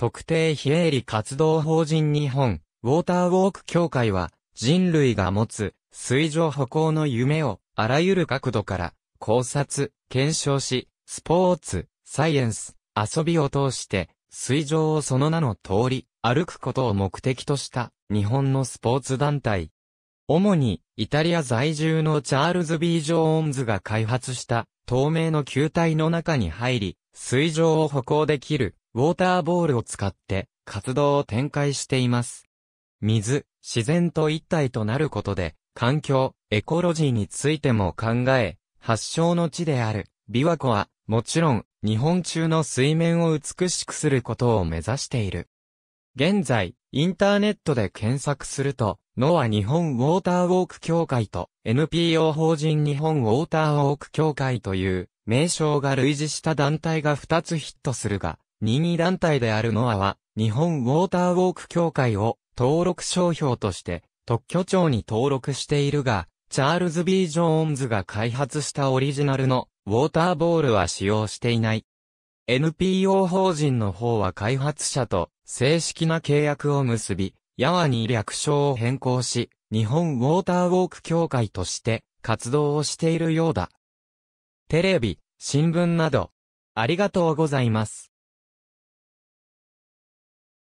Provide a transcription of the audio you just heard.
特定非営利活動法人日本、ウォーターウォーク協会は、人類が持つ、水上歩行の夢を、あらゆる角度から、考察、検証し、スポーツ、サイエンス、遊びを通して、水上をその名の通り、歩くことを目的とした、日本のスポーツ団体。主に、イタリア在住のチャールズ・ B・ ジョーンズが開発した、透明の球体の中に入り、水上を歩行できる、ウォーターボールを使って活動を展開しています。水、自然と一体となることで、環境、エコロジーについても考え、発祥の地である、琵琶湖は、もちろん、日本中の水面を美しくすることを目指している。現在、インターネットで検索すると、ノア日本ウォーターウォーク協会と NPO 法人日本ウォーターウォーク協会という名称が類似した団体が2つヒットするが、任意団体であるノアは、日本ウォーターウォーク協会を登録商標として特許庁に登録しているが、チャールズ・ B・ ジョーンズが開発したオリジナルのウォーターボールは使用していない。NPO 法人の方は開発者と正式な契約を結び、ヤワに略称を変更し、日本ウォーターウォーク協会として活動をしているようだ。テレビ、新聞など、ありがとうございます。